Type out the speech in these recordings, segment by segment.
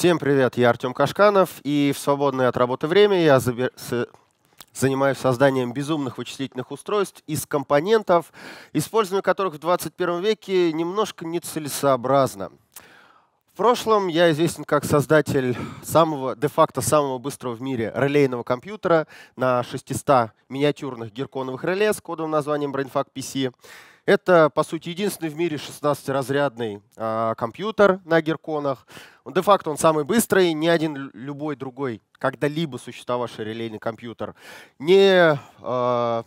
Всем привет, я Артем Кашканов, и в свободное от работы время я забер... с... занимаюсь созданием безумных вычислительных устройств из компонентов, использование которых в 21 веке немножко нецелесообразно. В прошлом я известен как создатель самого, де-факто самого быстрого в мире релейного компьютера на 600 миниатюрных герконовых реле с кодовым названием Brainfuck PC. Это, по сути, единственный в мире 16-разрядный э, а, компьютер на герконах. Де-факто он самый быстрый, ни один любой другой когда-либо существовавший релейный компьютер не э,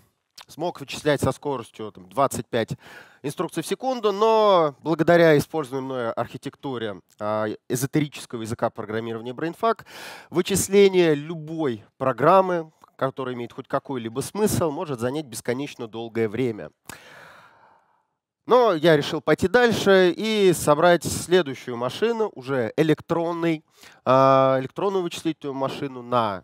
смог вычислять со скоростью там, 25 инструкций в секунду, но благодаря используемой мной архитектуре а, эзотерического языка программирования Brainfuck вычисление любой программы, которая имеет хоть какой-либо смысл, может занять бесконечно долгое время. Но я решил пойти дальше и собрать следующую машину, уже электронный, а, электронную вычислительную машину на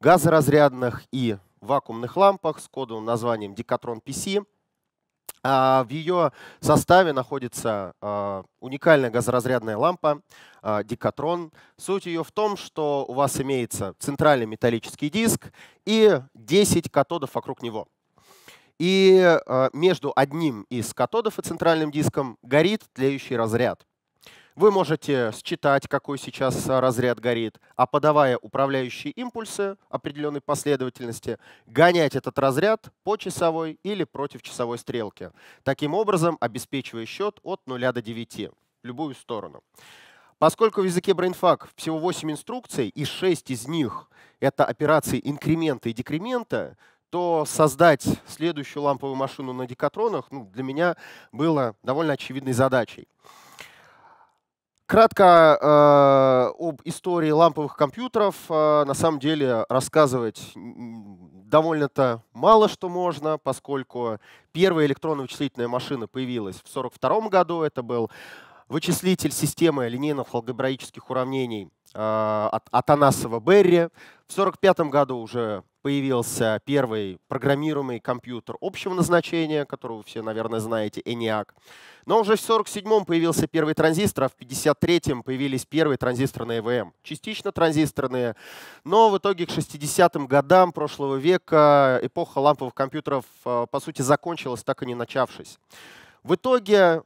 газоразрядных и вакуумных лампах с кодовым названием Decatron PC. А, в ее составе находится а, уникальная газоразрядная лампа Декатрон. Суть ее в том, что у вас имеется центральный металлический диск и 10 катодов вокруг него. И э, между одним из катодов и центральным диском горит тлеющий разряд. Вы можете считать, какой сейчас э, разряд горит, а подавая управляющие импульсы определенной последовательности, гонять этот разряд по часовой или против часовой стрелке, таким образом обеспечивая счет от 0 до 9, любую сторону. Поскольку в языке BrainFuck всего 8 инструкций, и 6 из них — это операции инкремента и декремента, то создать следующую ламповую машину на декатронах ну, для меня было довольно очевидной задачей. Кратко э, об истории ламповых компьютеров. Э, на самом деле рассказывать довольно-то мало что можно, поскольку первая электронно-вычислительная машина появилась в 1942 году. Это был вычислитель системы линейных алгебраических уравнений э, от Атанасова Берри. В 1945 году уже появился первый программируемый компьютер общего назначения, которого вы все, наверное, знаете, ENIAC. Но уже в 1947-м появился первый транзистор, а в 1953-м появились первые транзисторные ВМ. Частично транзисторные, но в итоге к 60-м годам прошлого века эпоха ламповых компьютеров, э, по сути, закончилась, так и не начавшись. В итоге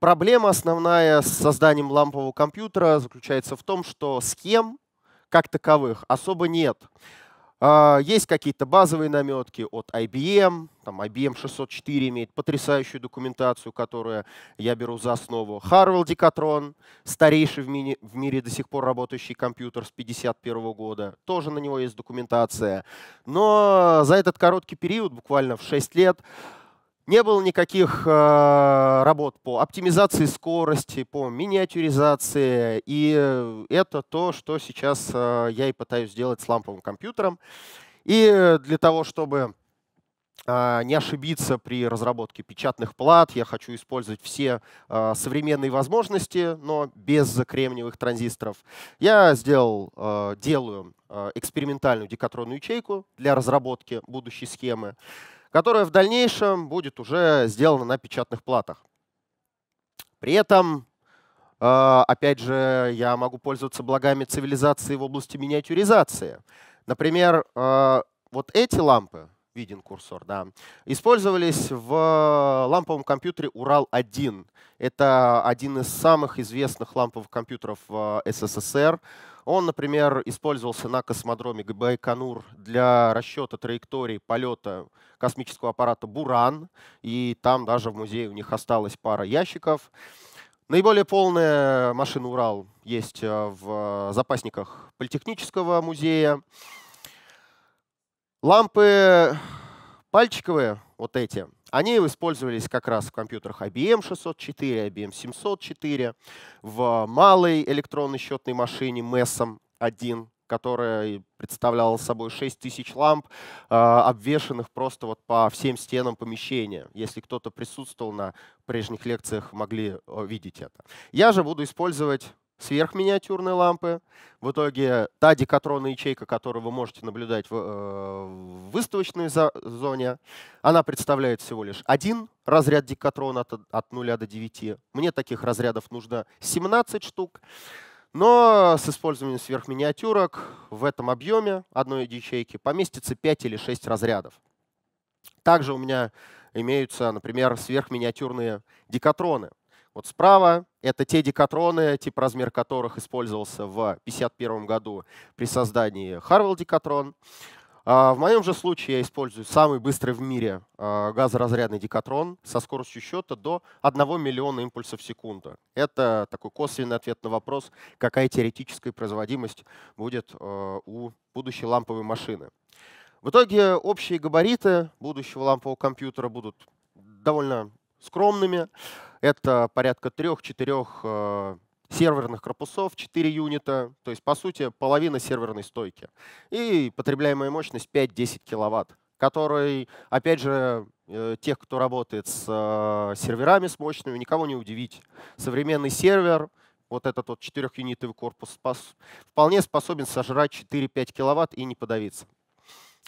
проблема основная с созданием лампового компьютера заключается в том, что схем как таковых особо нет. А, есть какие-то базовые наметки от IBM, там IBM 604 имеет потрясающую документацию, которую я беру за основу. Harwell Decathlon, старейший в мире, в мире до сих пор работающий компьютер с 1951 года, тоже на него есть документация. Но за этот короткий период, буквально в 6 лет, не было никаких э, работ по оптимизации скорости, по миниатюризации. И это то, что сейчас э, я и пытаюсь сделать с ламповым компьютером. И для того, чтобы э, не ошибиться при разработке печатных плат, я хочу использовать все э, современные возможности, но без кремниевых транзисторов. Я сделал, э, делаю э, экспериментальную декатронную ячейку для разработки будущей схемы которое в дальнейшем будет уже сделано на печатных платах. При этом, э, опять же, я могу пользоваться благами цивилизации в области миниатюризации. Например, э, вот эти лампы, виден курсор, да, использовались в ламповом компьютере «Урал-1». Это один из самых известных ламповых компьютеров СССР. Он, например, использовался на космодроме Байконур для расчета траектории полета космического аппарата «Буран», и там даже в музее у них осталась пара ящиков. Наиболее полная машина «Урал» есть э, в запасниках Политехнического музея. Лампы пальчиковые, вот эти, они использовались как раз в компьютерах IBM 604, IBM 704, в малой электронной счетной машине MESM 1 которая представляла собой 6 тысяч ламп, а, обвешанных просто вот по всем стенам помещения. Если кто-то присутствовал на прежних лекциях, могли э, видеть это. Я же буду использовать сверхминиатюрные лампы. В итоге та декатронная ячейка, которую вы можете наблюдать в, э, в выставочной зоне, она представляет всего лишь один разряд декатрона от, от 0 до 9. Мне таких разрядов нужно 17 штук. Но с использованием сверхминиатюрок в этом объеме одной ячейки поместится 5 или 6 разрядов. Также у меня имеются, например, сверхминиатюрные декатроны — вот справа это те декатроны, тип размер которых использовался в 1951 году при создании Harwell декатрон. В моем же случае я использую самый быстрый в мире а, газоразрядный декатрон со скоростью счета до 1 миллиона импульсов в секунду. Это такой косвенный ответ на вопрос, какая теоретическая производимость будет а, у будущей ламповой машины. В итоге общие габариты будущего лампового компьютера будут довольно скромными. Это порядка 3-4 э, серверных корпусов, 4 юнита, то есть, по сути, половина серверной стойки. И потребляемая мощность 5-10 киловатт, который, опять же, э, тех, кто работает с э, серверами, с мощными, никого не удивить. Современный сервер, вот этот вот 4-юнитовый корпус, спас, вполне способен сожрать 4-5 киловатт и не подавиться.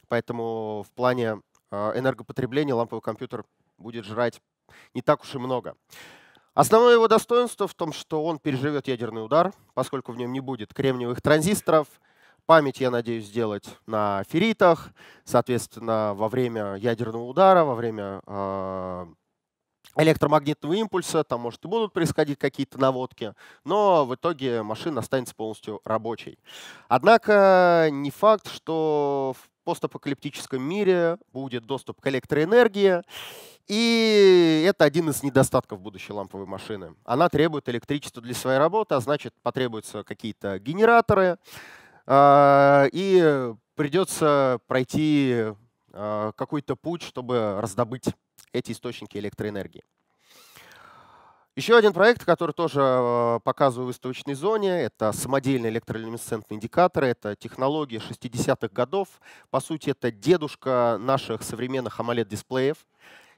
Поэтому в плане энергопотребления ламповый компьютер будет жрать не так уж и много. Основное его достоинство в том, что он переживет ядерный удар, поскольку в нем не будет кремниевых транзисторов. Память, я надеюсь, сделать на ферритах. Соответственно, во время ядерного удара, во время э, электромагнитного импульса, там, может, и будут происходить какие-то наводки, но в итоге машина останется полностью рабочей. Однако не факт, что в постапокалиптическом мире будет доступ к электроэнергии, и это один из недостатков будущей ламповой машины. Она требует электричества для своей работы, а значит потребуются какие-то генераторы, а, и придется пройти а, какой-то путь, чтобы раздобыть эти источники электроэнергии. Еще один проект, который тоже э, показываю в выставочной зоне, это самодельные электролюминесцентные индикаторы, это технология 60-х годов. По сути, это дедушка наших современных AMOLED-дисплеев.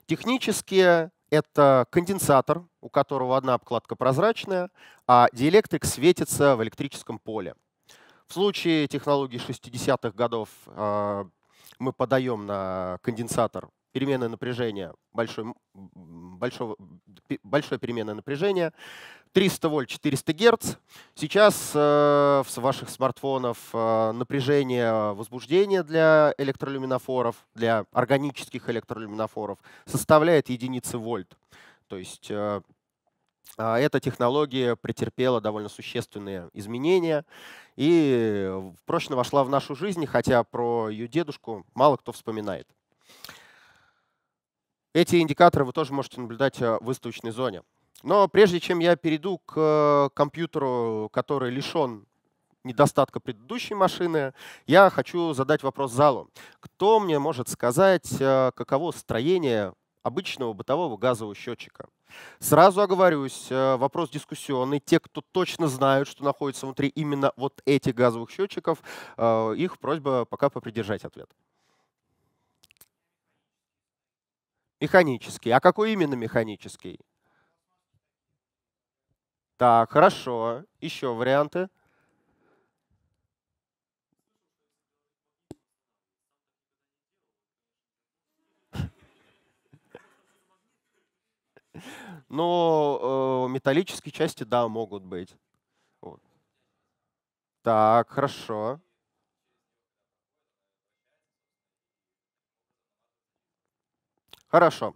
Технически это конденсатор, у которого одна обкладка прозрачная, а диэлектрик светится в электрическом поле. В случае технологии 60-х годов э, мы подаем на конденсатор перемены напряжения, большой, большого, большое переменное напряжение, 300 вольт, 400 герц. Сейчас э, в ваших смартфонов э, напряжение э, возбуждения для электролюминофоров, для органических электролюминофоров составляет единицы вольт. То есть э, а эта технология претерпела довольно существенные изменения и э, прочно вошла в нашу жизнь, хотя про ее дедушку мало кто вспоминает. Эти индикаторы вы тоже можете наблюдать э, в выставочной зоне. Но прежде чем я перейду к э, компьютеру, который лишен недостатка предыдущей машины, я хочу задать вопрос залу. Кто мне может сказать, э, каково строение обычного бытового газового счетчика? Сразу оговорюсь, вопрос дискуссионный. Те, кто точно знают, что находится внутри именно вот этих газовых счетчиков, их просьба пока попридержать ответ. Механический. А какой именно механический? Так, хорошо. Еще варианты. Но ну, э, металлические части, да, могут быть. Вот. Так, хорошо. Хорошо.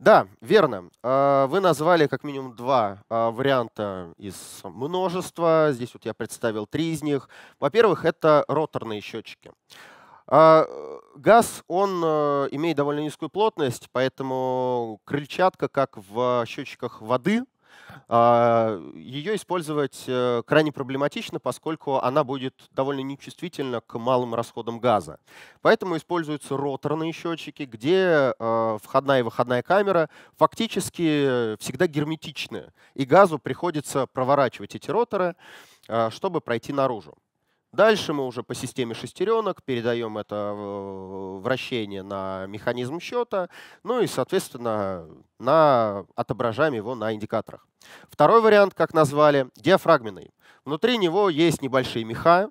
Да, верно. А, вы назвали как минимум два а, варианта из множества. Здесь вот я представил три из них. Во-первых, это роторные счетчики. А, газ, он э, имеет довольно низкую плотность, поэтому крыльчатка, как в счетчиках воды, а, Ее использовать э, крайне проблематично, поскольку она будет довольно нечувствительна к малым расходам газа. Поэтому используются роторные счетчики, где э, входная и выходная камера фактически всегда герметичны, и газу приходится проворачивать эти роторы, э, чтобы пройти наружу. Дальше мы уже по системе шестеренок передаем это э, вращение на механизм счета, ну и, соответственно, на, отображаем его на индикаторах. Второй вариант, как назвали, диафрагменный. Внутри него есть небольшие меха,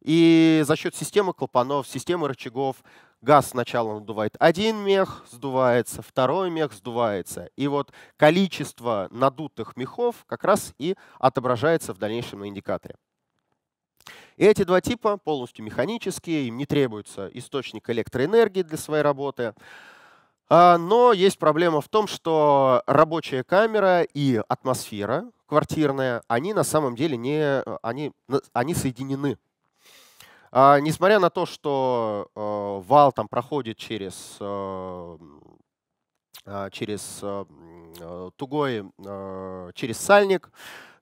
и за счет системы клапанов, системы рычагов газ сначала надувает один мех, сдувается, второй мех сдувается. И вот количество надутых мехов как раз и отображается в дальнейшем на индикаторе эти два типа полностью механические, им не требуется источник электроэнергии для своей работы. А, но есть проблема в том, что рабочая камера и атмосфера квартирная, они на самом деле не, они, они соединены. А, несмотря на то, что э, вал там проходит через, э, а, через э, тугой, через сальник,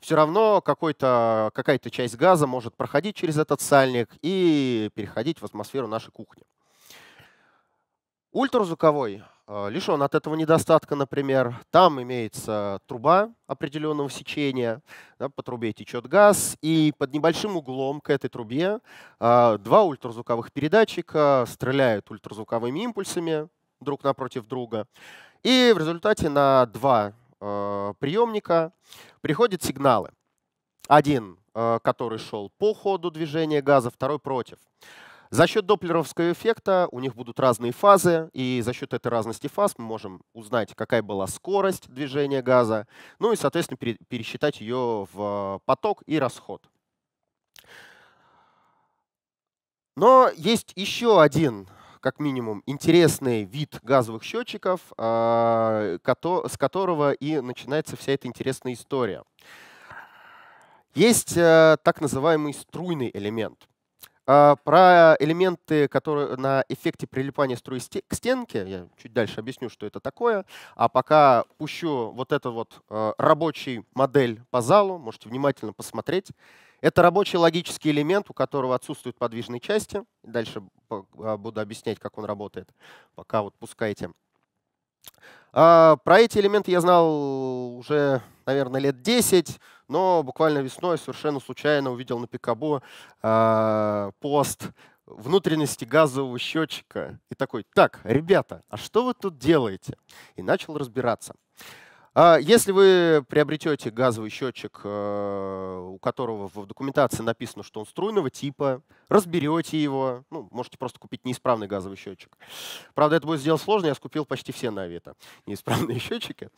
все равно какая-то часть газа может проходить через этот сальник и переходить в атмосферу нашей кухни. Ультразвуковой э, лишен от этого недостатка, например. Там имеется труба определенного сечения, да, по трубе течет газ, и под небольшим углом к этой трубе э, два ультразвуковых передатчика стреляют ультразвуковыми импульсами друг напротив друга. И в результате на два э, приемника приходят сигналы. Один, э, который шел по ходу движения газа, второй против. За счет доплеровского эффекта у них будут разные фазы, и за счет этой разности фаз мы можем узнать, какая была скорость движения газа, ну и, соответственно, пересчитать ее в поток и расход. Но есть еще один как минимум, интересный вид газовых счетчиков, а, с которого и начинается вся эта интересная история. Есть э, так называемый струйный элемент. А, про элементы, которые на эффекте прилипания струи к стенке, я чуть дальше объясню, что это такое. А пока пущу вот эту вот э, рабочий модель по залу, можете внимательно посмотреть. Это рабочий логический элемент, у которого отсутствуют подвижные части. Дальше а, буду объяснять, как он работает. Пока вот пускайте. А, про эти элементы я знал уже, наверное, лет 10, но буквально весной совершенно случайно увидел на Пикабу а, пост внутренности газового счетчика и такой, так, ребята, а что вы тут делаете? И начал разбираться. А если вы приобретете газовый счетчик, э, у которого в документации написано, что он струйного типа, разберете его, ну, можете просто купить неисправный газовый счетчик. Правда, это будет сделать сложно, я скупил почти все на Авито неисправные счетчики.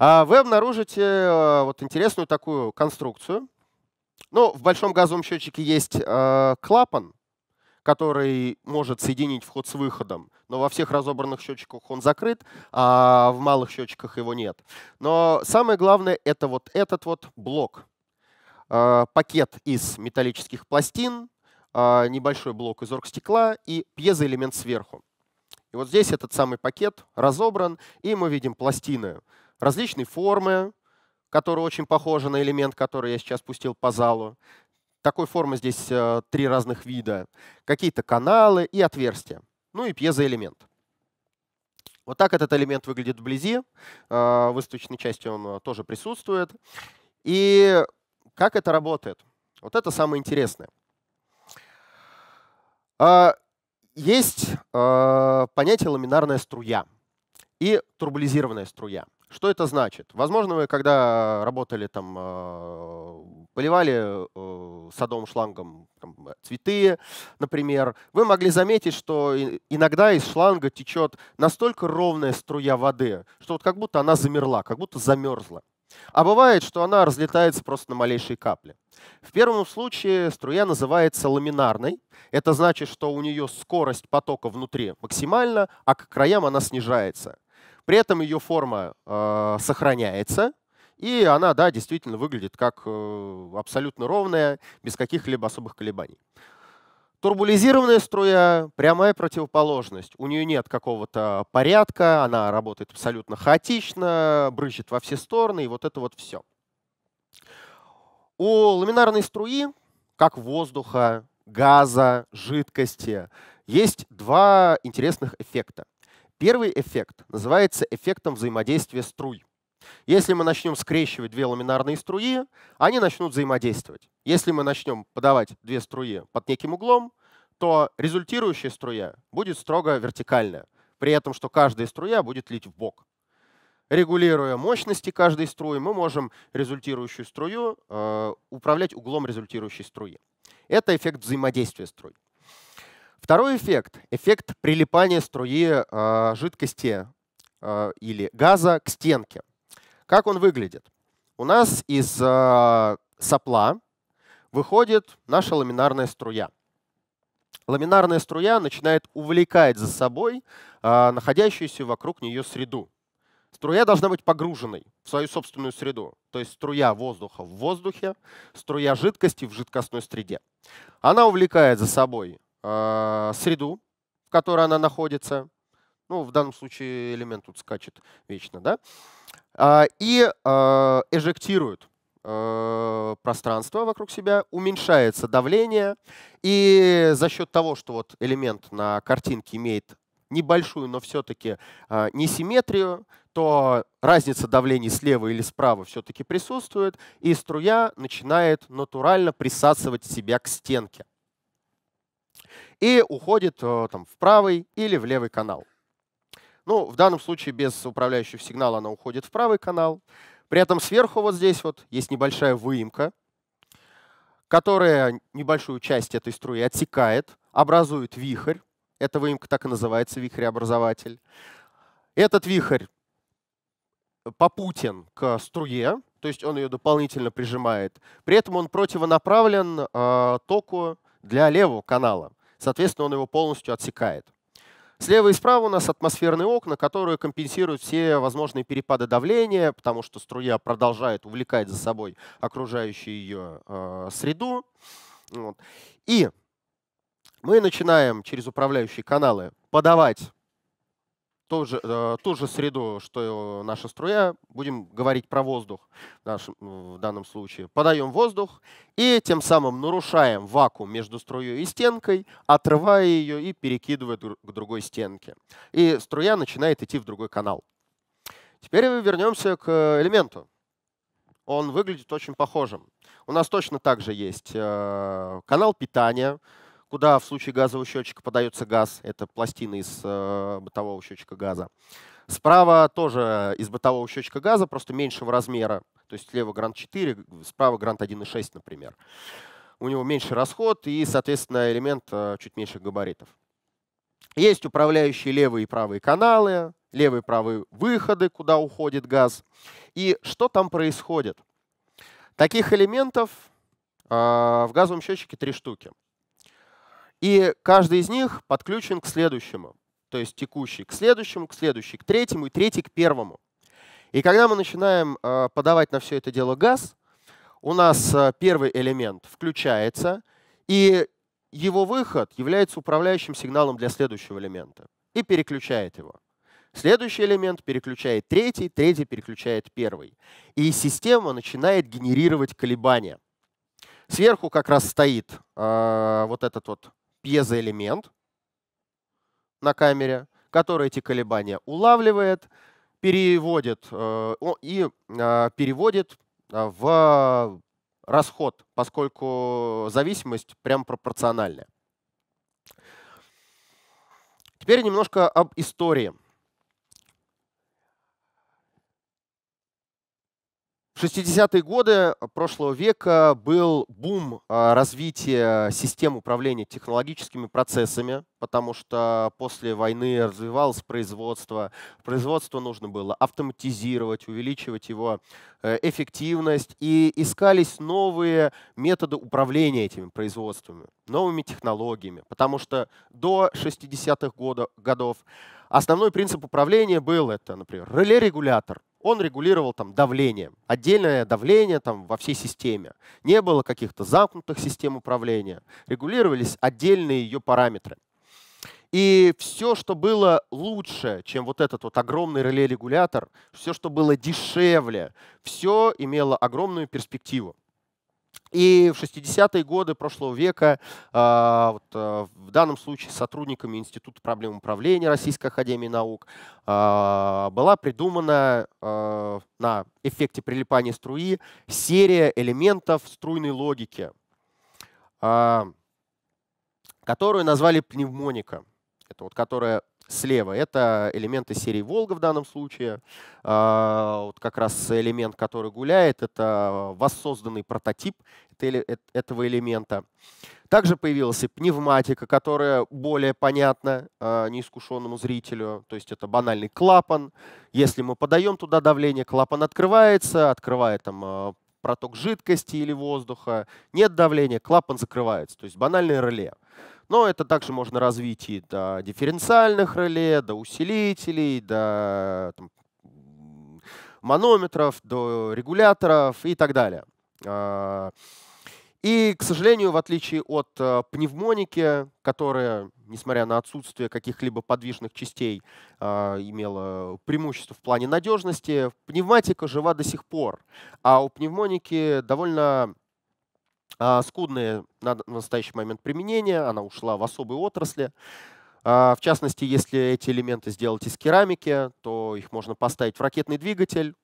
А вы обнаружите э, вот интересную такую конструкцию. Ну, в большом газовом счетчике есть э, клапан, который может соединить вход с выходом, но во всех разобранных счетчиках он закрыт, а в малых счетчиках его нет. Но самое главное — это вот этот вот блок. А, пакет из металлических пластин, а, небольшой блок из оргстекла и пьезоэлемент сверху. И вот здесь этот самый пакет разобран, и мы видим пластины различной формы, которые очень похожи на элемент, который я сейчас пустил по залу. Такой формы здесь э, три разных вида. Какие-то каналы и отверстия. Ну и пьезоэлемент. Вот так этот элемент выглядит вблизи. Э, в выставочной части он э, тоже присутствует. И как это работает? Вот это самое интересное. Есть понятие ламинарная струя и турбулизированная струя. Что это значит? Возможно, вы когда работали там поливали э, садовым шлангом там, э, цветы, например, вы могли заметить, что иногда из шланга течет настолько ровная струя воды, что вот как будто она замерла, как будто замерзла. А бывает, что она разлетается просто на малейшие капли. В первом случае струя называется ламинарной. Это значит, что у нее скорость потока внутри максимальна, а к краям она снижается. При этом ее форма э, сохраняется, и она, да, действительно выглядит как э, абсолютно ровная, без каких-либо особых колебаний. Турбулизированная струя — прямая противоположность. У нее нет какого-то порядка, она работает абсолютно хаотично, брызжет во все стороны, и вот это вот все. У ламинарной струи, как воздуха, газа, жидкости, есть два интересных эффекта. Первый эффект называется эффектом взаимодействия струй. Если мы начнем скрещивать две ламинарные струи, они начнут взаимодействовать. Если мы начнем подавать две струи под неким углом, то результирующая струя будет строго вертикальная, при этом, что каждая струя будет лить в бок. Регулируя мощности каждой струи, мы можем результирующую струю э, управлять углом результирующей струи. Это эффект взаимодействия струй. Второй эффект — эффект прилипания струи э, жидкости э, или газа к стенке — как он выглядит? У нас из э, сопла выходит наша ламинарная струя. Ламинарная струя начинает увлекать за собой э, находящуюся вокруг нее среду. Струя должна быть погруженной в свою собственную среду. То есть струя воздуха в воздухе, струя жидкости в жидкостной среде. Она увлекает за собой э, среду, в которой она находится. Ну, в данном случае элемент тут скачет вечно, да? А, и а, эжектируют а, пространство вокруг себя, уменьшается давление, и за счет того, что вот элемент на картинке имеет небольшую, но все-таки несимметрию, то разница давлений слева или справа все-таки присутствует, и струя начинает натурально присасывать себя к стенке и уходит там, в правый или в левый канал. Ну, в данном случае без управляющего сигнала она уходит в правый канал. При этом сверху вот здесь вот есть небольшая выемка, которая небольшую часть этой струи отсекает, образует вихрь. Эта выемка так и называется, вихреобразователь. Этот вихрь попутен к струе, то есть он ее дополнительно прижимает. При этом он противонаправлен э, току для левого канала. Соответственно, он его полностью отсекает. Слева и справа у нас атмосферные окна, которые компенсируют все возможные перепады давления, потому что струя продолжает увлекать за собой окружающую ее э, среду. Вот. И мы начинаем через управляющие каналы подавать ту же, э, ту же среду, что и наша струя, будем говорить про воздух в, нашем, в данном случае. Подаем воздух и тем самым нарушаем вакуум между струей и стенкой, отрывая ее и перекидывая к другой стенке. И струя начинает идти в другой канал. Теперь вернемся к элементу. Он выглядит очень похожим. У нас точно также есть э, канал питания, куда в случае газового счетчика подается газ. Это пластины из э, бытового счетчика газа. Справа тоже из бытового счетчика газа, просто меньшего размера. То есть слева грант 4, справа грант 1,6, например. У него меньше расход и, соответственно, элемент э, чуть меньше габаритов. Есть управляющие левые и правые каналы, левые и правые выходы, куда уходит газ. И что там происходит? Таких элементов э, в газовом счетчике три штуки. И каждый из них подключен к следующему. То есть текущий к следующему, к следующему, к третьему и третий к первому. И когда мы начинаем э, подавать на все это дело газ, у нас э, первый элемент включается, и его выход является управляющим сигналом для следующего элемента и переключает его. Следующий элемент переключает третий, третий переключает первый. И система начинает генерировать колебания. Сверху как раз стоит э, вот этот вот пьезоэлемент на камере, который эти колебания улавливает, переводит э, и э, переводит э, в расход, поскольку зависимость прям пропорциональная. Теперь немножко об истории В 60-е годы э, прошлого века был бум э, развития систем управления технологическими процессами, потому что после войны развивалось производство. Производство нужно было автоматизировать, увеличивать его э, эффективность. И искались новые методы управления этими производствами, новыми технологиями. Потому что до 60-х годов основной принцип управления был это, например, реле-регулятор – он регулировал там давление, отдельное давление там во всей системе. Не было каких-то замкнутых систем управления, регулировались отдельные ее параметры. И все, что было лучше, чем вот этот вот огромный реле-регулятор, все, что было дешевле, все имело огромную перспективу. И в 60-е годы прошлого века, а, вот, а, в данном случае сотрудниками Института проблем управления Российской Академии Наук, а, была придумана на эффекте прилипания струи серия элементов струйной логики, которую назвали пневмоника. Это вот которая слева. Это элементы серии «Волга» в данном случае. А, вот как раз элемент, который гуляет, это воссозданный прототип этого элемента. Также появилась и пневматика, которая более понятна а, неискушенному зрителю. То есть это банальный клапан. Если мы подаем туда давление, клапан открывается, открывает там а, проток жидкости или воздуха. Нет давления, клапан закрывается. То есть банальное реле. Но это также можно развить и до дифференциальных реле, до усилителей, до там, манометров, до регуляторов и так далее. А, и, к сожалению, в отличие от э, пневмоники, которая, несмотря на отсутствие каких-либо подвижных частей, а, имела преимущество в плане надежности, пневматика жива до сих пор. А у пневмоники довольно а, скудные на настоящий момент применения, она ушла в особые отрасли. А, в частности, если эти элементы сделать из керамики, то их можно поставить в ракетный двигатель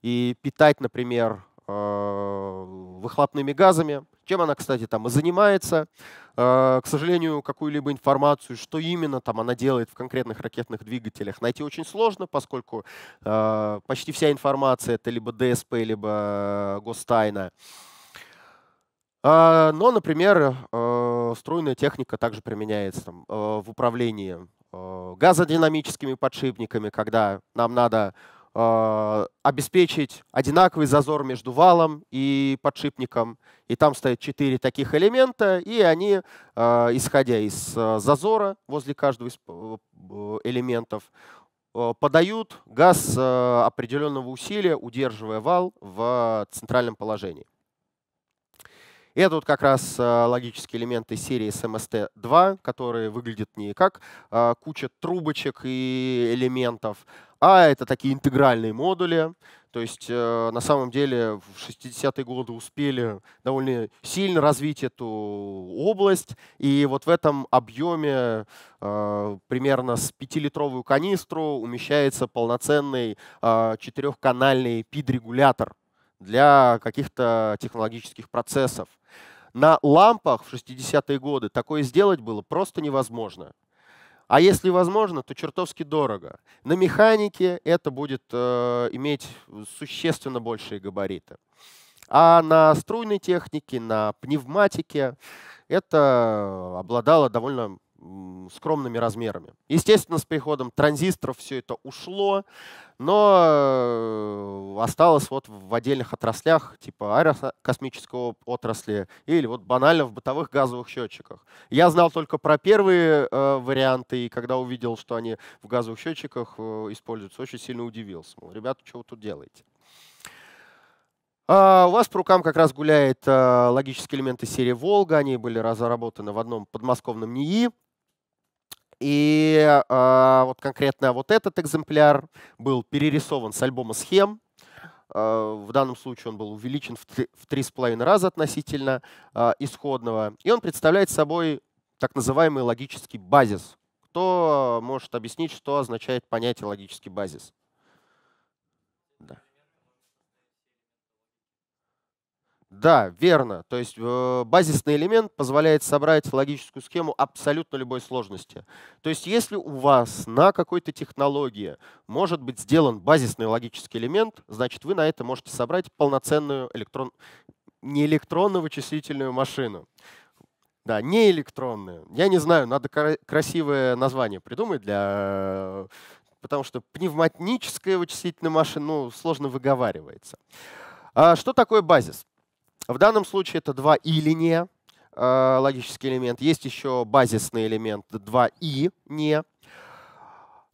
и питать, например, а, выхлопными газами. Чем она, кстати, там и занимается. К сожалению, какую-либо информацию, что именно там она делает в конкретных ракетных двигателях, найти очень сложно, поскольку почти вся информация — это либо ДСП, либо гостайна. А, но, например, а, струйная техника также применяется там, а, в управлении газодинамическими подшипниками, когда нам надо обеспечить одинаковый зазор между валом и подшипником. И там стоят четыре таких элемента, и они, исходя из зазора возле каждого из элементов, подают газ определенного усилия, удерживая вал в центральном положении это вот как раз э, логические элементы серии SMST2, которые выглядят не как э, куча трубочек и элементов, а это такие интегральные модули. То есть э, на самом деле в 60-е годы успели довольно сильно развить эту область. И вот в этом объеме примерно с 5-литровую канистру умещается полноценный четырехканальный PID-регулятор для каких-то технологических процессов. На лампах в 60-е годы такое сделать было просто невозможно. А если возможно, то чертовски дорого. На механике это будет э, иметь существенно большие габариты. А на струйной технике, на пневматике это обладало довольно скромными размерами. Естественно, с приходом транзисторов все это ушло, но э, осталось вот в отдельных отраслях, типа аэрокосмической отрасли или вот банально в бытовых газовых счетчиках. Я знал только про первые э, варианты, и когда увидел, что они в газовых счетчиках э, используются, очень сильно удивился. Мол, ребята, что вы тут делаете? Uh, у вас по рукам как раз гуляет uh, логические элементы серии «Волга». Они были разработаны в одном подмосковном НИИ. И э, вот конкретно вот этот экземпляр был перерисован с альбома схем. Э, в данном случае он был увеличен в три 3,5 раза относительно э, исходного. И он представляет собой так называемый логический базис. Кто может объяснить, что означает понятие логический базис? Да. Да, верно. То есть э, базисный элемент позволяет собрать логическую схему абсолютно любой сложности. То есть если у вас на какой-то технологии может быть сделан базисный логический элемент, значит вы на это можете собрать полноценную электрон... не электронно-вычислительную машину. Да, не электронную. Я не знаю, надо красивое название придумать для... Потому что пневматическая вычислительная машина ну, сложно выговаривается. А что такое базис? В данном случае это два и не э, логический элемент. Есть еще базисный элемент 2 и не.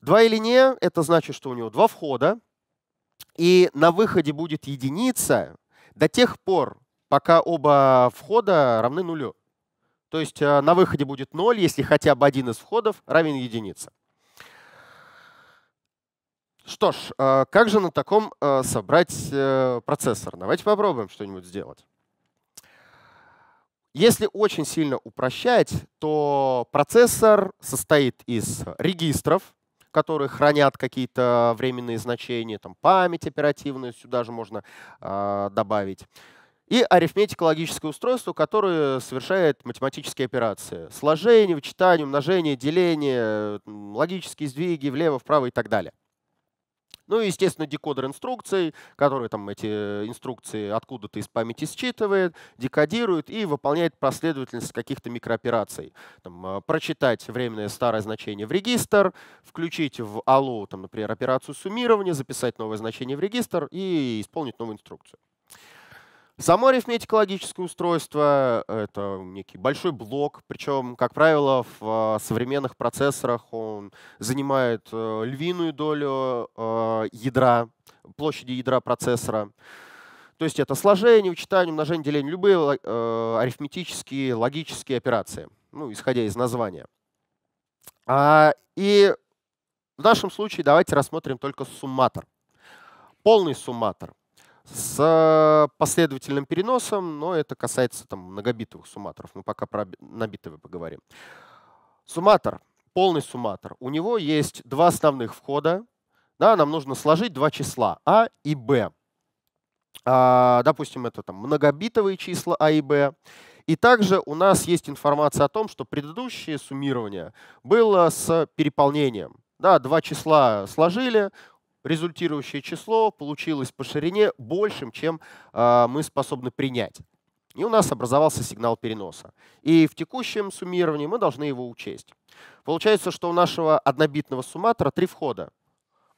2 или не — это значит, что у него два входа, и на выходе будет единица до тех пор, пока оба входа равны нулю. То есть э, на выходе будет 0, если хотя бы один из входов равен единице. Что ж, э, как же на таком собрать процессор? Давайте попробуем что-нибудь сделать. Если очень сильно упрощать, то процессор состоит из регистров, которые хранят какие-то временные значения, там память оперативную сюда же можно э, добавить, и арифметико-логическое устройство, которое совершает математические операции. Сложение, вычитание, умножение, деление, логические сдвиги влево, вправо и так далее. Ну и, естественно, декодер инструкций, который там эти э, инструкции откуда-то из памяти считывает, декодирует и выполняет последовательность каких-то микроопераций. Там, э, прочитать временное старое значение в регистр, включить в ALU, там, например, операцию суммирования, записать новое значение в регистр и исполнить новую инструкцию. Само арифметико-логическое устройство — это некий большой блок, причем, как правило, в э, современных процессорах он занимает э, львиную долю э, ядра, площади ядра процессора. То есть это сложение, вычитание, умножение, деление, любые арифметические, логические операции, ну, исходя из названия. А, и в нашем случае давайте рассмотрим только сумматор, полный сумматор — с э, последовательным переносом, но это касается там, многобитовых сумматоров. Мы пока про набитовые поговорим. Сумматор, полный сумматор. У него есть два основных входа. Да, нам нужно сложить два числа А и Б. А, допустим, это там, многобитовые числа А и Б. И также у нас есть информация о том, что предыдущее суммирование было с переполнением. Да, два числа сложили, результирующее число получилось по ширине большим, чем а, мы способны принять. И у нас образовался сигнал переноса. И в текущем суммировании мы должны его учесть. Получается, что у нашего однобитного сумматора три входа.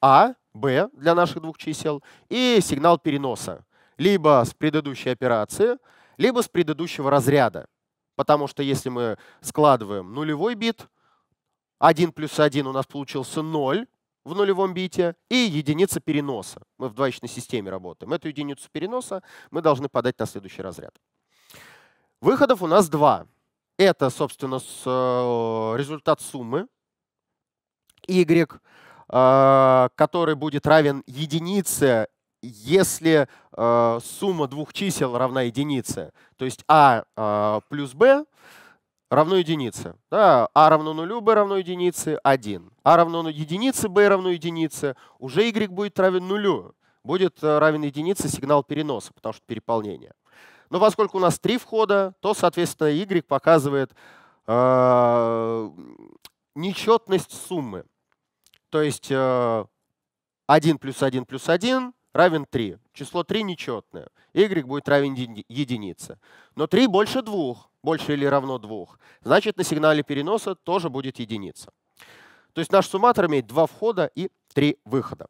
А, Б для наших двух чисел и сигнал переноса. Либо с предыдущей операции, либо с предыдущего разряда. Потому что если мы складываем нулевой бит, 1 плюс 1 у нас получился 0, в нулевом бите и единица переноса. Мы в двоичной системе работаем. Эту единицу переноса мы должны подать на следующий разряд. Выходов у нас два. Это, собственно, э, результат суммы y, э, который будет равен единице, если э, сумма двух чисел равна единице. То есть a а, плюс b равно единице. Да, а равно нулю, b равно единице, 1. а равно единице, b равно единице, уже y будет равен нулю. Будет э, равен единице сигнал переноса, потому что переполнение. Но поскольку у нас три входа, то, соответственно, y показывает э, нечетность суммы. То есть э, 1 плюс 1 плюс 1 равен 3. Число 3 нечетное. y будет равен единице. Но 3 больше 2 больше или равно 2, значит на сигнале переноса тоже будет единица. То есть наш сумматор имеет два входа и три выхода.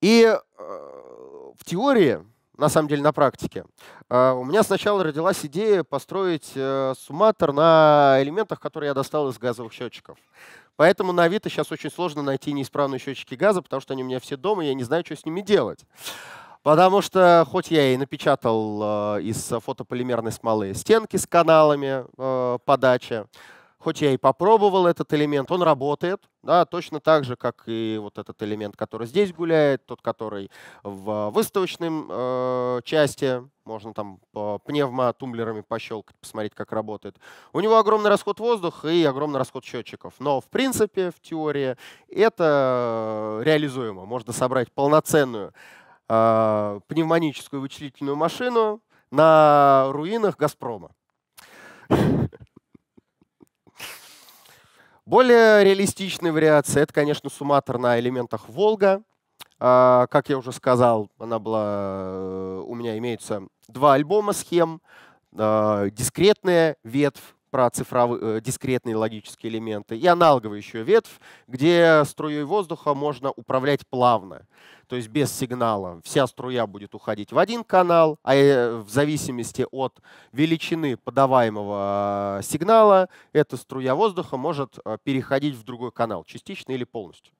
И э, в теории, на самом деле на практике, э, у меня сначала родилась идея построить э, сумматор на элементах, которые я достал из газовых счетчиков. Поэтому на Авито сейчас очень сложно найти неисправные счетчики газа, потому что они у меня все дома, и я не знаю, что с ними делать. Потому что, хоть я и напечатал э, из фотополимерной смолы стенки с каналами э, подачи, хоть я и попробовал этот элемент, он работает, да, точно так же, как и вот этот элемент, который здесь гуляет, тот, который в выставочной э, части, можно там пневмотумблерами пощелкать, посмотреть, как работает. У него огромный расход воздуха и огромный расход счетчиков. Но, в принципе, в теории это э, реализуемо. Можно собрать полноценную э, пневмоническую вычислительную машину на руинах «Газпрома». Более реалистичные вариации — это, конечно, сумматор на элементах «Волга». А, как я уже сказал, она была, э, у меня имеются два альбома схем, а, дискретная ветвь про цифровые, э, дискретные логические элементы, и аналоговая еще ветвь, где струей воздуха можно управлять плавно, то есть без сигнала. Вся струя будет уходить в один канал, а э, в зависимости от величины подаваемого э, сигнала эта струя воздуха может переходить в другой канал, частично или полностью.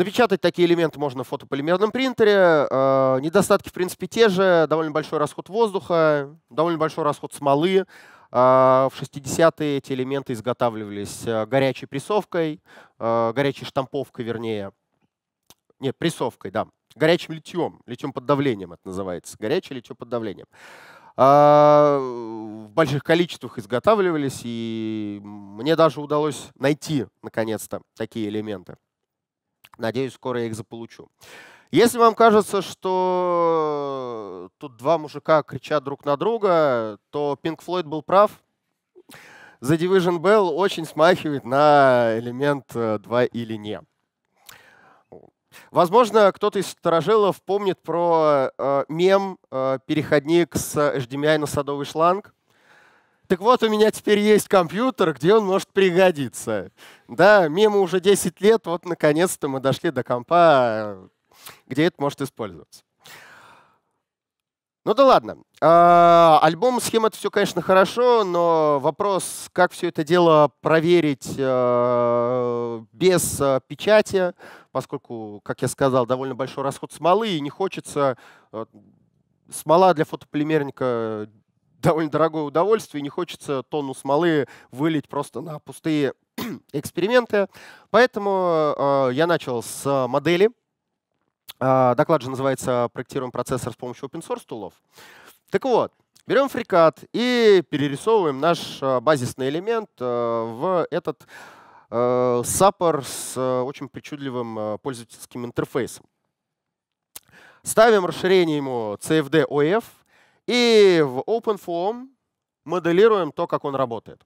Напечатать такие элементы можно в фотополимерном принтере. Э, недостатки, в принципе, те же. Довольно большой расход воздуха, довольно большой расход смолы. Э, в 60-е эти элементы изготавливались э, горячей прессовкой, горячей штамповкой, вернее. Нет, прессовкой, да. Горячим литьем, литьем под давлением это называется. Горячее литье под давлением. В больших количествах изготавливались, и мне даже удалось найти, наконец-то, такие элементы. Надеюсь, скоро я их заполучу. Если вам кажется, что тут два мужика кричат друг на друга, то Pink Floyd был прав. The Division Bell очень смахивает на элемент 2 э, или не. Возможно, кто-то из сторожилов помнит про э, мем э, «Переходник с HDMI на садовый шланг». Так вот, у меня теперь есть компьютер, где он может пригодиться. Да, мимо уже 10 лет, вот наконец-то мы дошли до компа, где это может использоваться. Ну да ладно. А, альбом схема – это все, конечно, хорошо, но вопрос, как все это дело проверить э, без э, печати, поскольку, как я сказал, довольно большой расход смолы, и не хочется э, смола для фотополимерника довольно дорогое удовольствие, и не хочется тонну смолы вылить просто на пустые эксперименты. Поэтому э, я начал с модели. Э, доклад же называется «Проектируем процессор с помощью open source тулов». Так вот, берем фрикат и перерисовываем наш э, базисный элемент э, в этот э, саппор с э, очень причудливым пользовательским интерфейсом. Ставим расширение ему CFD OF, и в OpenFOAM моделируем то, как он работает.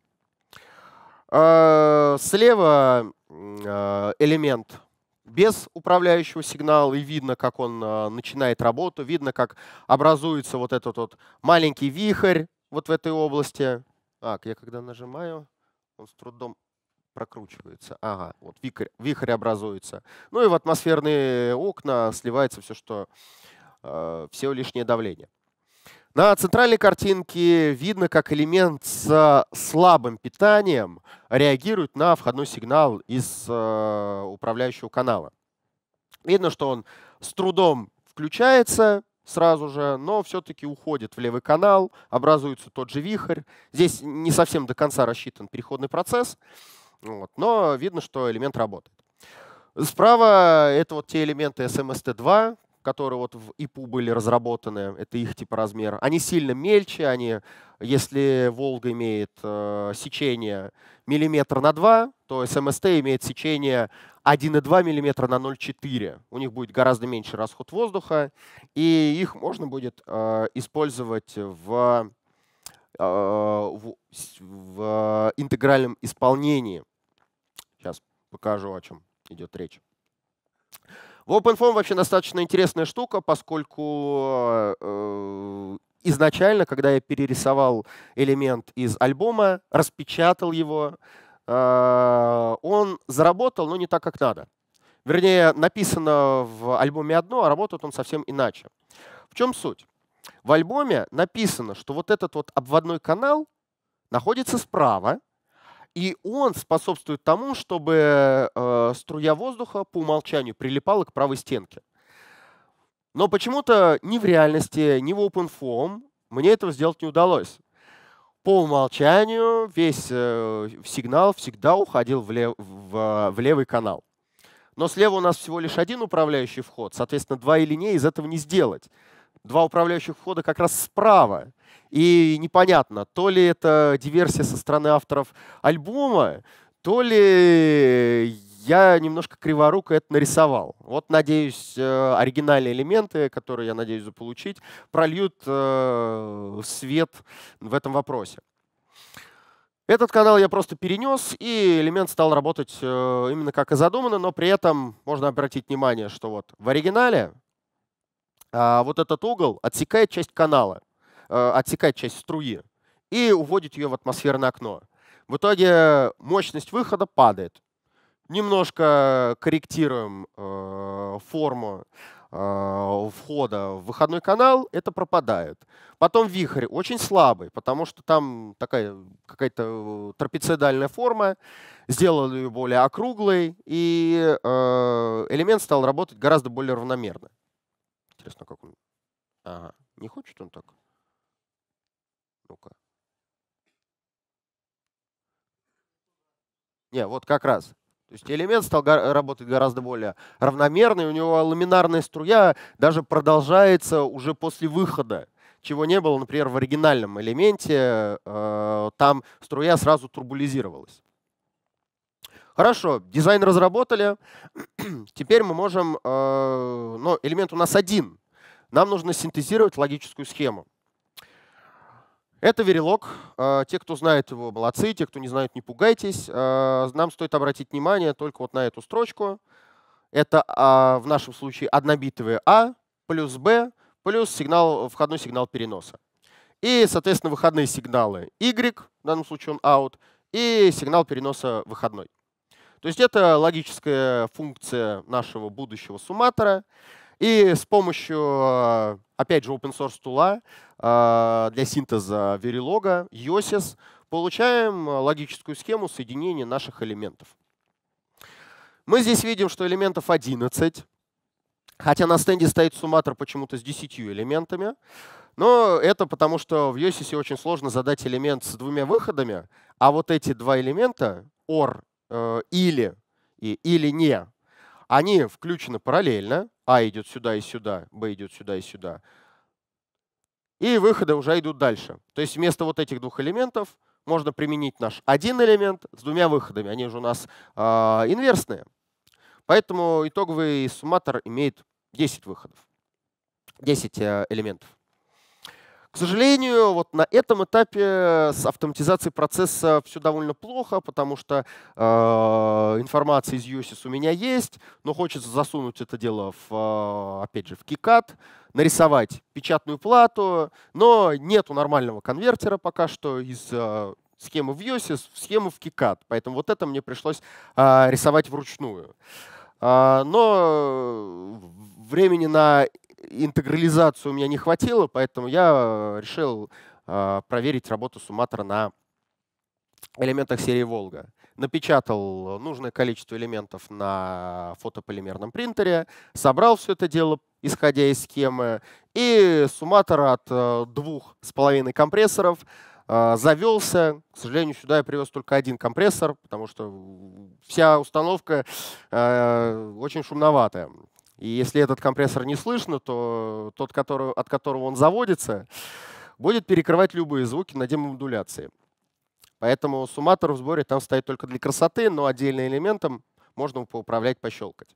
Э, слева э, элемент без управляющего сигнала, и видно, как он э, начинает работу, видно, как образуется вот этот вот маленький вихрь вот в этой области. Так, я когда нажимаю, он с трудом прокручивается. Ага, вот вихрь, вихрь образуется. Ну и в атмосферные окна сливается все, что э, все лишнее давление. На центральной картинке видно, как элемент с слабым питанием реагирует на входной сигнал из э, управляющего канала. Видно, что он с трудом включается сразу же, но все-таки уходит в левый канал, образуется тот же вихрь. Здесь не совсем до конца рассчитан переходный процесс, вот, но видно, что элемент работает. Справа это вот те элементы SMST2, которые вот в ИПУ были разработаны, это их типа размер, они сильно мельче, они, если Волга имеет э, сечение миллиметр на 2, то СМСТ имеет сечение 1,2 миллиметра на 0,4. У них будет гораздо меньше расход воздуха, и их можно будет э, использовать в, э, в, в интегральном исполнении. Сейчас покажу, о чем идет речь. OpenFOAM вообще достаточно интересная штука, поскольку э, э, изначально, когда я перерисовал элемент из альбома, распечатал его, э, он заработал, но не так, как надо. Вернее, написано в альбоме одно, а работает он совсем иначе. В чем суть? В альбоме написано, что вот этот вот обводной канал находится справа, и он способствует тому, чтобы э, струя воздуха по умолчанию прилипала к правой стенке. Но почему-то ни в реальности, ни в OpenFOAM мне этого сделать не удалось. По умолчанию весь э, сигнал всегда уходил в, лев, в, в левый канал. Но слева у нас всего лишь один управляющий вход, соответственно, два и линей из этого не сделать. Два управляющих входа как раз справа. И непонятно, то ли это диверсия со стороны авторов альбома, то ли я немножко криворуко это нарисовал. Вот, надеюсь, э, оригинальные элементы, которые я надеюсь заполучить, прольют э, свет в этом вопросе. Этот канал я просто перенес, и элемент стал работать э, именно как и задумано, но при этом можно обратить внимание, что вот в оригинале а, вот этот угол отсекает часть канала. Э, отсекать часть струи и уводит ее в атмосферное окно. В итоге мощность выхода падает. Немножко корректируем э, форму э, входа в выходной канал, это пропадает. Потом вихрь очень слабый, потому что там такая какая-то трапециидальная форма, сделали ее более округлой, и элемент стал работать гораздо более равномерно. Интересно, как он... Ага, не хочет он так? Ну-ка. Не, вот как раз. То есть элемент стал работать гораздо более равномерный, у него ламинарная струя даже продолжается уже после выхода, чего не было, например, в оригинальном элементе, э, там струя сразу турбулизировалась. Хорошо, дизайн разработали. Теперь мы можем, э, но элемент у нас один. Нам нужно синтезировать логическую схему. Это верилог. А, те, кто знает его, молодцы. Те, кто не знает, не пугайтесь. А, нам стоит обратить внимание только вот на эту строчку. Это а, в нашем случае однобитовые А плюс Б плюс сигнал, входной сигнал переноса. И, соответственно, выходные сигналы Y, в данном случае он out, и сигнал переноса выходной. То есть это логическая функция нашего будущего сумматора. И с помощью, а, опять же, open source тула а, для синтеза Verilog, Yosis, получаем логическую схему соединения наших элементов. Мы здесь видим, что элементов 11, хотя на стенде стоит сумматор почему-то с 10 элементами. Но это потому, что в Йосисе очень сложно задать элемент с двумя выходами, а вот эти два элемента, or э, или и, или не, они включены параллельно. А идет сюда и сюда, Б идет сюда и сюда. И выходы уже идут дальше. То есть вместо вот этих двух элементов можно применить наш один элемент с двумя выходами. Они же у нас э, инверсные. Поэтому итоговый сумматор имеет 10 выходов, 10 э, элементов. К сожалению, вот на этом этапе э, с автоматизацией процесса все довольно плохо, потому что э, информация из USIS у меня есть, но хочется засунуть это дело, в, э, опять же, в KiCad, нарисовать печатную плату, но нету нормального конвертера пока что из э, схемы в USIS в схему в KiCad, поэтому вот это мне пришлось э, рисовать вручную. А, э, но времени на интегрализацию у меня не хватило, поэтому я э, решил э, проверить работу сумматора на элементах серии «Волга». Напечатал нужное количество элементов на фотополимерном принтере, собрал все это дело, исходя из схемы, и сумматор от э, двух с половиной компрессоров завелся. К сожалению, сюда я привез только один компрессор, потому что вся установка очень шумноватая. И если этот компрессор не слышно, то тот, который, от которого он заводится, будет перекрывать любые звуки на демодуляции. Поэтому сумматор в сборе там стоит только для красоты, но отдельным элементом можно поуправлять, пощелкать.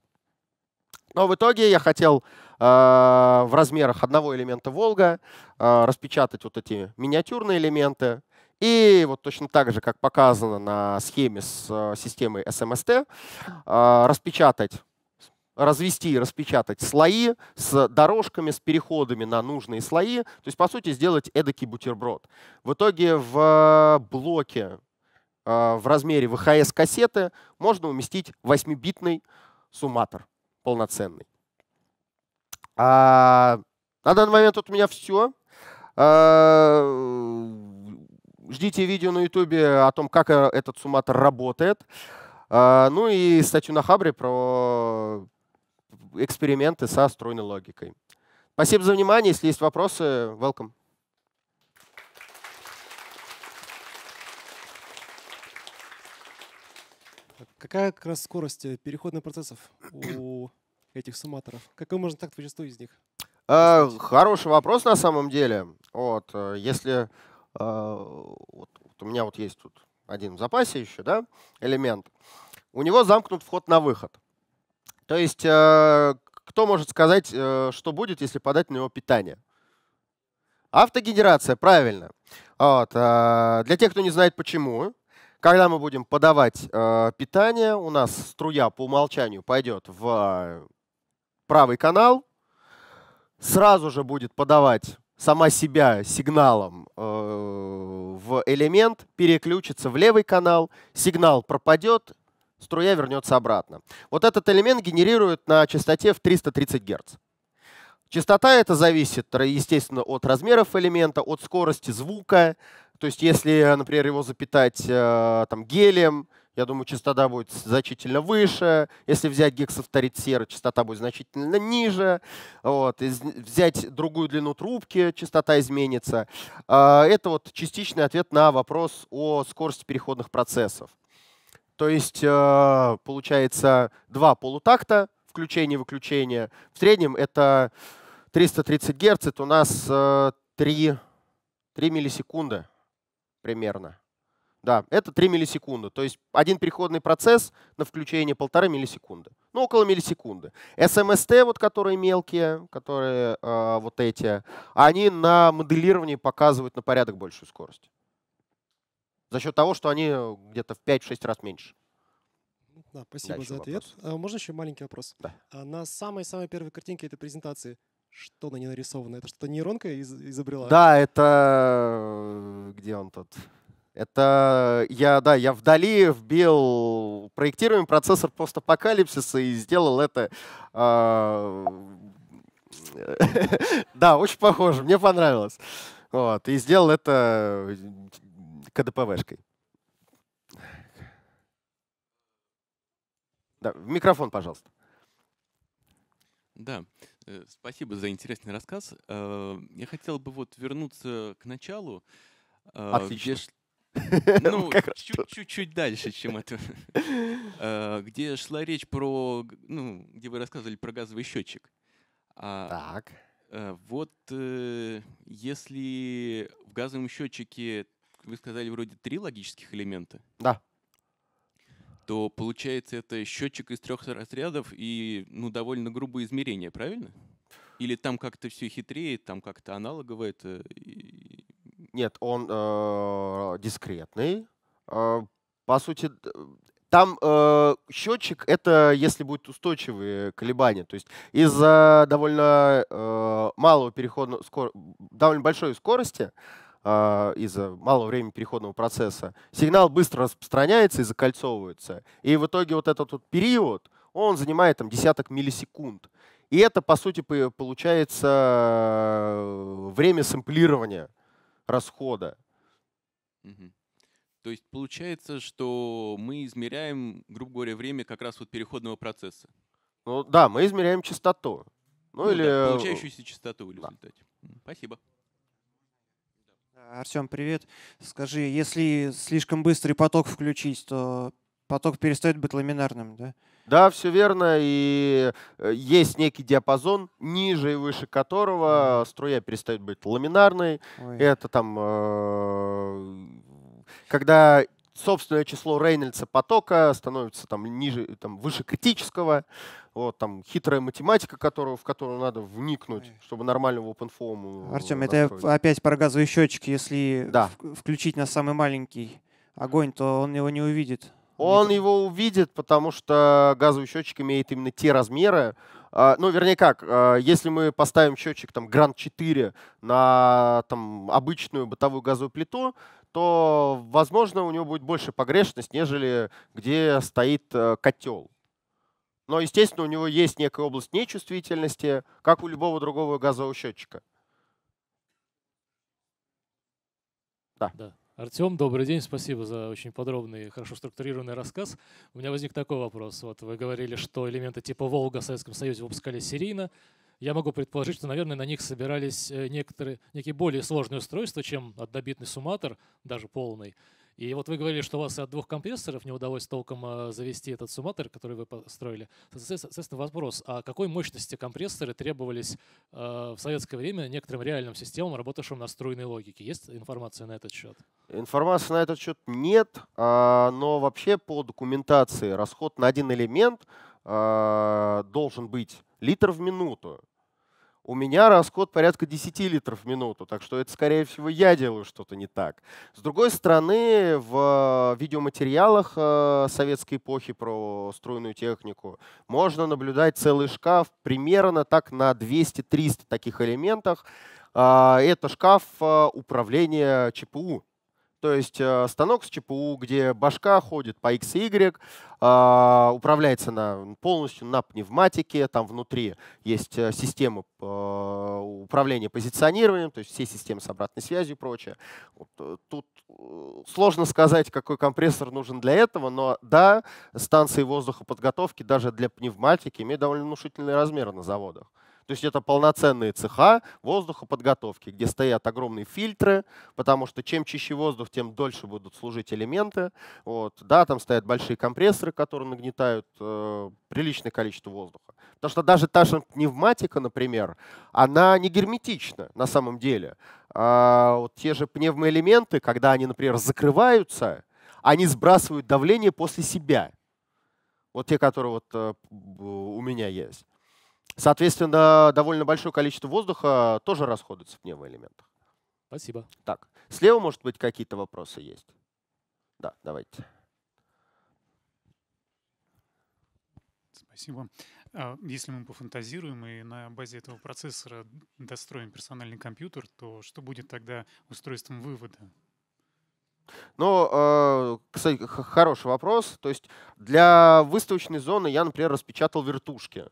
Но в итоге я хотел э, в размерах одного элемента Волга э, распечатать вот эти миниатюрные элементы. И вот точно так же, как показано на схеме с э, системой SMST, э, распечатать развести и распечатать слои с дорожками, с переходами на нужные слои. То есть, по сути, сделать эдакий бутерброд. В итоге в э, блоке э, в размере VHS-кассеты можно уместить 8-битный сумматор полноценный. А, на данный момент тут у меня все. А, ждите видео на YouTube о том, как э, этот сумматор работает. А, ну и статью на Хабре про эксперименты со стройной логикой. Спасибо за внимание. Если есть вопросы, welcome. Какая как раз скорость э, переходных процессов у этих сумматоров? Какой можно так зачастую из них? Э, хороший вопрос на самом деле. Вот, э, если э, вот, вот у меня вот есть тут один в запасе еще, да, элемент. У него замкнут вход на выход. То есть э, кто может сказать, э, что будет, если подать на него питание? Автогенерация, правильно. Вот. Э, для тех, кто не знает почему, когда мы будем подавать питание, у нас струя по умолчанию пойдет в правый канал, сразу же будет подавать сама себя сигналом в элемент, переключится в левый канал, сигнал пропадет, струя вернется обратно. Вот этот элемент генерирует на частоте в 330 Гц. Частота это зависит, естественно, от размеров элемента, от скорости звука. То есть если, например, его запитать э, там, гелием, я думаю, частота будет значительно выше. Если взять гексавторит серы, частота будет значительно ниже. Вот. взять другую длину трубки, частота изменится. А, это вот частичный ответ на вопрос о скорости переходных процессов. То есть э, получается два полутакта, включение-выключение. В среднем это 330 Гц, это у нас 3, э, 3 миллисекунды примерно. Да, это 3 миллисекунды. То есть один переходный процесс на включение полторы миллисекунды. Ну, около миллисекунды. СМСТ вот которые мелкие, которые э, вот эти, они на моделировании показывают на порядок большую скорость за счет того, что они э, где-то в 5-6 раз меньше. Ну да, спасибо Дальше за ответ. Вопрос. А, можно еще маленький вопрос? Да. А на самой-самой первой картинке этой презентации что на ней нарисовано? Это что-то нейронка из изобрела? Да, это... Э, где он тут? Это я, да, я вдали вбил проектируем процессор постапокалипсиса и сделал это. Э, да, очень похоже, мне понравилось. Вот, и сделал это КДПВшкой. Да, в микрофон, пожалуйста. Да, э, спасибо за интересный рассказ. Э, я хотел бы вот вернуться к началу. Э, Отлично. Где, ну, чуть-чуть дальше, чем это. Где шла речь про, ну, где вы рассказывали про газовый счетчик. А, так. Вот если в газовом счетчике вы сказали вроде три логических элемента. Да. То получается это счетчик из трех разрядов и ну, довольно грубые измерения, правильно? Или там как-то все хитрее, там как-то аналогово это? Нет, он э, дискретный. Э, по сути, там э, счетчик это если будут устойчивые колебания, то есть из-за довольно э, малого переходного скор... довольно большой скорости а, из-за малого времени переходного процесса, сигнал быстро распространяется и закольцовывается. И в итоге вот этот вот период, он занимает там десяток миллисекунд. И это, по сути, получается время сэмплирования расхода. Угу. То есть получается, что мы измеряем, грубо говоря, время как раз вот переходного процесса. Ну да, мы измеряем частоту. Ну, ну или... Да, э, получающуюся частоту в результате. Да. Спасибо. А, Артем, привет. Скажи, если слишком быстрый поток включить, то поток перестает быть ламинарным, да? Да, все верно. И э, есть некий диапазон, ниже и выше которого струя перестает быть ламинарной. Ой. Это там, э, когда собственное число Рейнольдса потока становится там ниже, там выше критического, вот там хитрая математика, которую, в которую надо вникнуть, чтобы нормально в OpenFOAM. Артем, это опять про газовые счетчики, если да. включить на самый маленький огонь, то он его не увидит. Он его увидит, потому что газовый счетчик имеет именно те размеры. А, ну, вернее как, а, если мы поставим счетчик там Grand 4 на там, обычную бытовую газовую плиту, то, возможно, у него будет больше погрешность, нежели где стоит э, котел. Но, естественно, у него есть некая область нечувствительности, как у любого другого газового счетчика. Да. да. Артем, добрый день, спасибо за очень подробный, хорошо структурированный рассказ. У меня возник такой вопрос. Вот вы говорили, что элементы типа «Волга» в Советском Союзе выпускали серийно, я могу предположить, что, наверное, на них собирались э, некоторые, некие более сложные устройства, чем однобитный сумматор, даже полный. И вот вы говорили, что у вас от двух компрессоров не удалось толком а, завести этот сумматор, который вы построили. Соответственно, вопрос, а какой мощности компрессоры требовались а, в советское время некоторым реальным системам, работавшим на струйной логике? Есть информация на этот счет? Информации на этот счет нет, а, но вообще по документации расход на один элемент должен быть литр в минуту. У меня расход порядка 10 литров в минуту, так что это, скорее всего, я делаю что-то не так. С другой стороны, в э, видеоматериалах э, советской эпохи про струйную технику можно наблюдать целый шкаф примерно так на 200-300 таких элементах. А, это шкаф э, управления ЧПУ, то есть э, станок с ЧПУ, где башка ходит по X и Y, а, управляется на, полностью на пневматике, там внутри есть э, система а, управления позиционированием, то есть все системы с обратной связью и прочее. Э, тут сложно сказать, какой компрессор нужен для этого, но да, станции воздухоподготовки даже для пневматики имеют довольно внушительные размеры на заводах. То есть это полноценные цеха воздухоподготовки, где стоят огромные фильтры, потому что чем чище воздух, тем дольше будут служить элементы. Вот. Да, там стоят большие компрессоры, которые нагнетают э, приличное количество воздуха. Потому что даже та же пневматика, например, она не герметична на самом деле. А вот те же пневмоэлементы, когда они, например, закрываются, они сбрасывают давление после себя. Вот те, которые вот э, у меня есть. Соответственно, довольно большое количество воздуха тоже расходуется в пневмоэлементах. Спасибо. Так, слева, может быть, какие-то вопросы есть? Да, давайте. Спасибо. А, если мы пофантазируем и на базе этого процессора достроим персональный компьютер, то что будет тогда устройством вывода? Ну, а, кстати, хороший вопрос. То есть для выставочной зоны я, например, распечатал вертушки.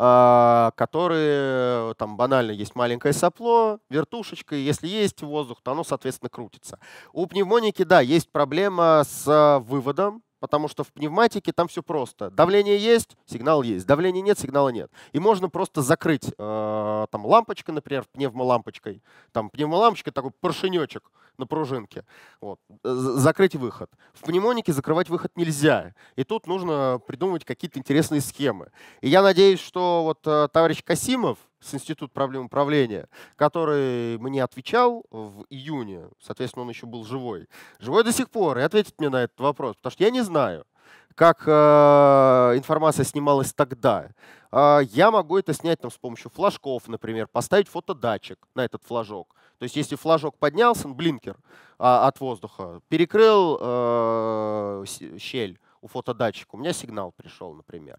А, которые э, там банально есть маленькое сопло, вертушечка, и если есть воздух, то оно, соответственно, крутится. У пневмоники, да, есть проблема с а, выводом, потому что в пневматике там все просто. Давление есть, сигнал есть. Давления нет, сигнала нет. И можно просто закрыть э, там лампочкой, например, пневмолампочкой. Там пневмолампочка такой поршенечек на пружинке. Вот. Э, закрыть выход. В пневмонике закрывать выход нельзя. И тут нужно придумывать какие-то интересные схемы. И я надеюсь, что вот э, товарищ Касимов с Институт проблем управления, который мне отвечал в июне, соответственно, он еще был живой. Живой до сих пор и ответит мне на этот вопрос, потому что я не знаю, как э, информация снималась тогда. Э, я могу это снять там, с помощью флажков, например, поставить фотодатчик на этот флажок. То есть если флажок поднялся, ну, блинкер э, от воздуха, перекрыл э, щель у фотодатчика, у меня сигнал пришел, например.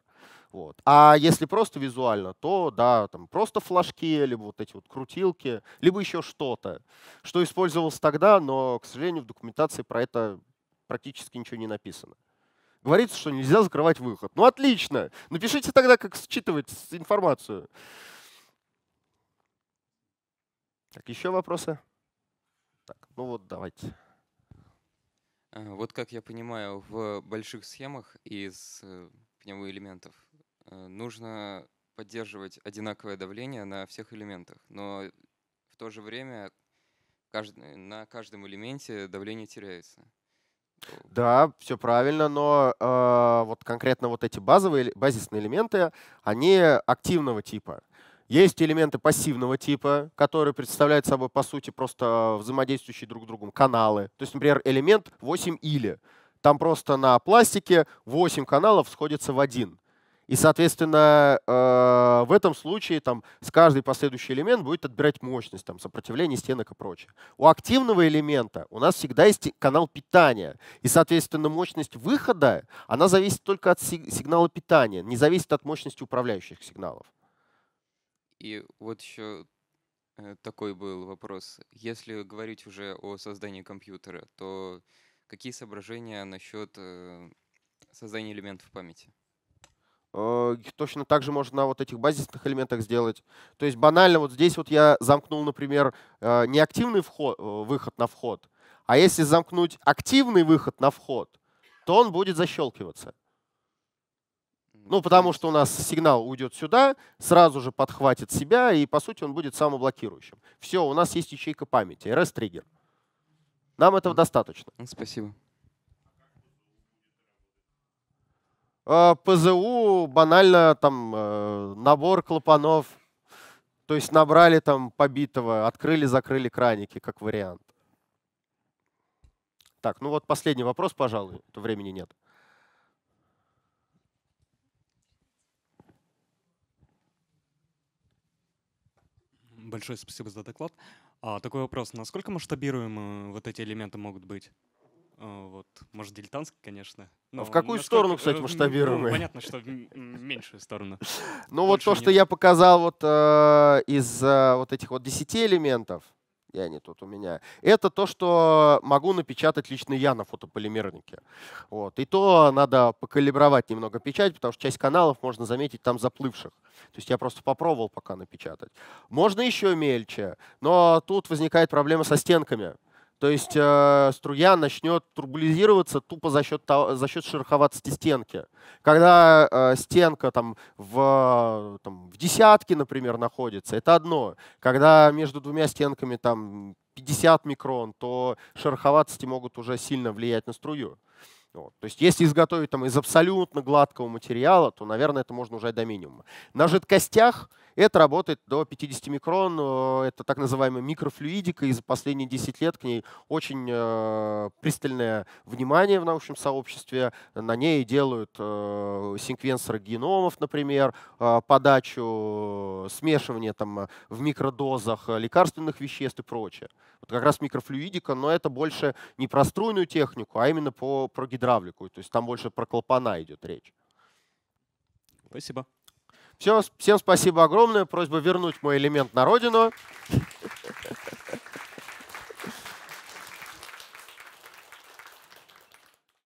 Вот. А если просто визуально, то да, там просто флажки, либо вот эти вот крутилки, либо еще что-то, что использовалось тогда, но, к сожалению, в документации про это практически ничего не написано. Говорится, что нельзя закрывать выход. Ну отлично! Напишите тогда, как считывать информацию. Так, еще вопросы? Так, ну вот давайте. Э, вот как я понимаю, в больших схемах из э, пневмоэлементов Э, нужно поддерживать одинаковое давление на всех элементах, но в то же время на каждом элементе давление теряется. Да, все правильно, но э, вот конкретно вот эти базовые, базисные элементы, они активного типа. Есть элементы пассивного типа, которые представляют собой, по сути, просто взаимодействующие друг с другом каналы. То есть, например, элемент 8 или. Там просто на пластике 8 каналов сходятся в один. И, соответственно, э, в этом случае там, с каждый последующий элемент будет отбирать мощность, там, сопротивление стенок и прочее. У активного элемента у нас всегда есть канал питания. И, соответственно, мощность выхода, она зависит только от сигнала питания, не зависит от мощности управляющих сигналов. И вот еще э, такой был вопрос. Если говорить уже о создании компьютера, то какие соображения насчет э, создания элементов памяти? Э, точно так же можно на вот этих базисных элементах сделать. То есть банально вот здесь вот я замкнул, например, э, неактивный вход, э, выход на вход, а если замкнуть активный выход на вход, то он будет защелкиваться. Ну, потому что у нас сигнал уйдет сюда, сразу же подхватит себя, и, по сути, он будет самоблокирующим. Все, у нас есть ячейка памяти, RS-триггер. Нам этого достаточно. Спасибо. А, ПЗУ банально там э, набор клапанов, то есть набрали там побитого, открыли-закрыли краники как вариант. Так, ну вот последний вопрос, пожалуй, а то времени нет. Большое спасибо за доклад. А, такой вопрос. Насколько масштабируемы э, вот эти элементы могут быть? Э, вот. Может, дилетантский, конечно. А но в какую насколько... сторону, кстати, э, масштабируемый? Ну, понятно, что в меньшую сторону. Ну, вот то, что я показал вот э, из вот этих вот 10 элементов, и они тут у меня. Это то, что могу напечатать лично я на фотополимернике. Вот. И то надо покалибровать немного печать, потому что часть каналов можно заметить там заплывших. То есть я просто попробовал пока напечатать. Можно еще мельче, но тут возникает проблема со стенками. То есть э, струя начнет турбулизироваться тупо за счет, за счет шероховатости стенки. Когда э, стенка там, в, там, в десятке, например, находится, это одно. Когда между двумя стенками там, 50 микрон, то шероховатости могут уже сильно влиять на струю. Вот. То есть если изготовить там, из абсолютно гладкого материала, то, наверное, это можно уже до минимума. На жидкостях это работает до 50 микрон, э, это так называемая микрофлюидика, и за последние 10 лет к ней очень э, пристальное внимание в научном сообществе. На ней делают э, секвенсоры геномов, например, подачу, смешивание там, в микродозах лекарственных веществ и прочее. Вот как раз микрофлюидика, но это больше не про струйную технику, а именно по, про гидравлику. То есть там больше про клапана идет речь. Спасибо. Все, всем спасибо огромное. Просьба вернуть мой элемент на родину.